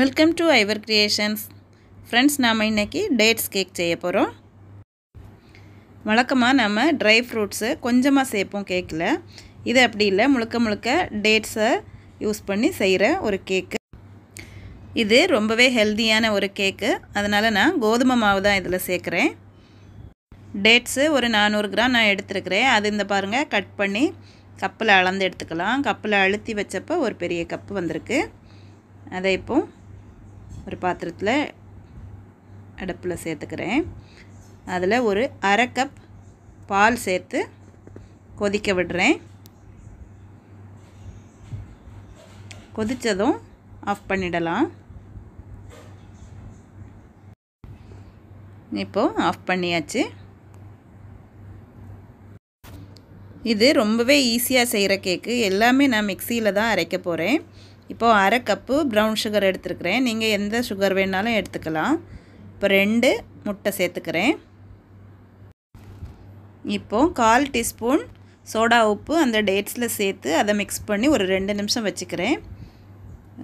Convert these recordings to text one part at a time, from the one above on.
welcome to ஐவர் creations friends நாம் இன்றைக்கி டேட்ஸ் கேக் செய்ய போகிறோம் வழக்கமாக நம்ம ட்ரை ஃப்ரூட்ஸு கொஞ்சமாக சேர்ப்போம் கேக்கில் இது அப்படி இல்லை முழுக்க முழுக்க டேட்ஸை யூஸ் பண்ணி செய்கிற ஒரு கேக்கு இது ரொம்பவே ஹெல்த்தியான ஒரு கேக்கு அதனால் நான் கோதுமை மாவு தான் இதில் சேர்க்குறேன் டேட்ஸு ஒரு நானூறு கிராம் நான் எடுத்துருக்கிறேன் அது இந்த பாருங்கள் கட் பண்ணி கப்பில் அளந்து எடுத்துக்கலாம் கப்பில் அழுத்தி வச்சப்போ ஒரு பெரிய கப்பு வந்திருக்கு அதை இப்போது ஒரு பாத்திரத்தில் அடுப்பில் சேர்த்துக்கிறேன் அதில் ஒரு அரை கப் பால் சேர்த்து கொதிக்க விடுறேன் கொதித்ததும் ஆஃப் பண்ணிடலாம் இப்போது ஆஃப் பண்ணியாச்சு இது ரொம்பவே ஈஸியாக செய்கிற கேக்கு எல்லாமே நான் மிக்சியில் தான் அரைக்க போகிறேன் இப்போது அரை கப்பு ப்ரௌன் சுகர் எடுத்துருக்கிறேன் நீங்கள் எந்த சுகர் வேணாலும் எடுத்துக்கலாம் இப்போ ரெண்டு முட்டை சேர்த்துக்கிறேன் இப்போது கால் டீஸ்பூன் சோடா உப்பு அந்த டேட்ஸில் சேர்த்து அதை மிக்ஸ் பண்ணி ஒரு ரெண்டு நிமிஷம் வச்சுக்கிறேன்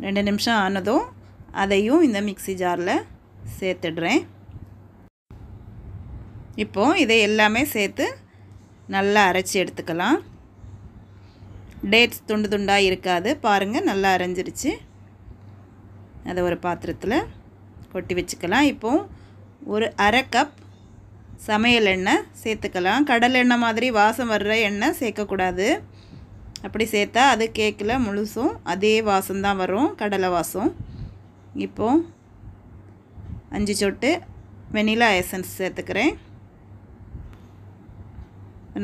ரெண்டு நிமிஷம் ஆனதும் அதையும் இந்த மிக்சி ஜாரில் சேர்த்துடுறேன் இப்போது இதை எல்லாமே சேர்த்து நல்லா அரைச்சி எடுத்துக்கலாம் டேட்ஸ் துண்டு துண்டாக இருக்காது பாருங்கள் நல்லா அரைஞ்சிருச்சு அதை ஒரு பாத்திரத்தில் கொட்டி வச்சுக்கலாம் இப்போ ஒரு அரை கப் சமையல் எண்ணெய் சேர்த்துக்கலாம் கடல் எண்ணெய் மாதிரி வாசம் வர்ற எண்ணெய் சேர்க்கக்கூடாது அப்படி சேர்த்தா அது கேக்கில் முழுசும் அதே வாசம்தான் வரும் கடலை வாசம் இப்போது அஞ்சு சொட்டு வெனிலா எசன்ஸ் சேர்த்துக்கிறேன்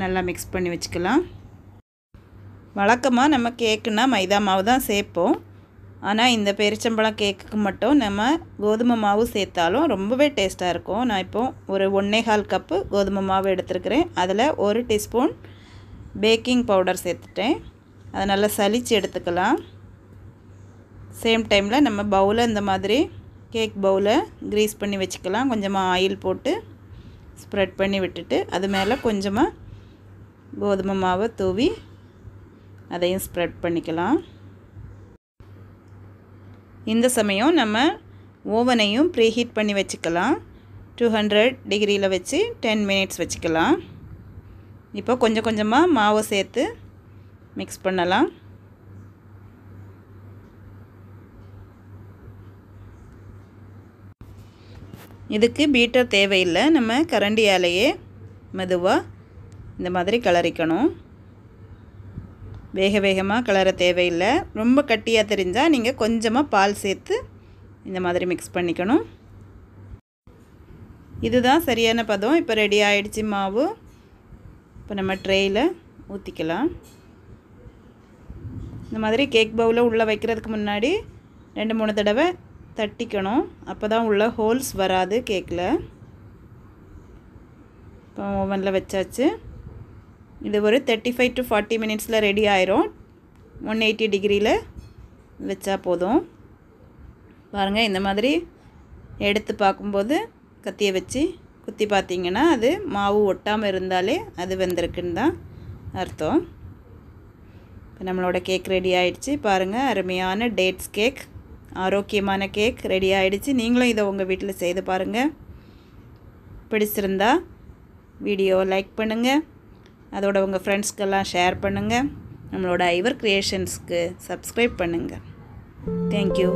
நல்லா மிக்ஸ் பண்ணி வச்சுக்கலாம் வழக்கமாக நம்ம கேக்குன்னா மைதா மாவு தான் சேர்ப்போம் ஆனால் இந்த பெரிச்சம்பழம் கேக்குக்கு மட்டும் நம்ம கோதுமை மாவு சேர்த்தாலும் ரொம்பவே டேஸ்ட்டாக இருக்கும் நான் இப்போது ஒரு ஒன்றே கால் கப்பு கோதுமை மாவு எடுத்துருக்கிறேன் அதில் ஒரு டீஸ்பூன் பேக்கிங் பவுடர் சேர்த்துட்டேன் அதை நல்லா சலித்து எடுத்துக்கலாம் சேம் டைமில் நம்ம பவுலை இந்த மாதிரி கேக் பவுலை க்ரீஸ் பண்ணி வச்சுக்கலாம் கொஞ்சமாக ஆயில் போட்டு ஸ்ப்ரெட் பண்ணி விட்டுட்டு அது மேலே கொஞ்சமாக கோதுமை மாவை தூவி அதையும் ஸ்ப்ரெட் பண்ணிக்கலாம் இந்த சமயம் நம்ம ஓவனையும் ப்ரீஹீட் பண்ணி வச்சுக்கலாம் டூ ஹண்ட்ரட் டிகிரியில் வச்சு டென் மினிட்ஸ் வச்சுக்கலாம் இப்போ கொஞ்சம் கொஞ்சமாக மாவை சேர்த்து மிக்ஸ் பண்ணலாம் இதுக்கு பீட்டர் தேவையில்லை நம்ம கரண்டியாலேயே மெதுவாக இந்த மாதிரி கலரிக்கணும் வேக வேகமாக கிளற தேவையில்லை ரொம்ப கட்டியாக தெரிஞ்சால் நீங்கள் கொஞ்சமாக பால் சேர்த்து இந்த மாதிரி மிக்ஸ் பண்ணிக்கணும் இதுதான் சரியான பதம் இப்போ ரெடி ஆகிடுச்சி மாவு இப்போ நம்ம ட்ரேயில் ஊற்றிக்கலாம் இந்த மாதிரி கேக் பவுலில் உள்ளே வைக்கிறதுக்கு முன்னாடி ரெண்டு மூணு தடவை தட்டிக்கணும் அப்போ தான் உள்ள ஹோல்ஸ் வராது கேக்கில் இப்போ ஓவனில் வச்சாச்சு இது ஒரு தேர்ட்டி ஃபைவ் டு ஃபார்ட்டி மினிட்ஸில் ரெடி ஆயிரும் ஒன் எயிட்டி டிகிரியில் வச்சா போதும் பாருங்கள் இந்த மாதிரி எடுத்து பார்க்கும்போது கத்தியை வச்சு குத்தி பார்த்தீங்கன்னா அது மாவு ஒட்டாமல் இருந்தாலே அது வெந்திருக்குன்னு தான் அர்த்தம் இப்போ நம்மளோட கேக் ரெடி ஆகிடுச்சு பாருங்கள் அருமையான டேட்ஸ் கேக் ஆரோக்கியமான கேக் ரெடி ஆகிடுச்சு நீங்களும் இதை உங்கள் வீட்டில் செய்து பாருங்கள் பிடிச்சிருந்தா வீடியோ லைக் பண்ணுங்கள் அதோட உங்கள் ஃப்ரெண்ட்ஸ்க்கெல்லாம் ஷேர் பண்ணுங்கள் நம்மளோட ஐவர் க்ரியேஷன்ஸ்க்கு சப்ஸ்கிரைப் பண்ணுங்கள் தேங்க்யூ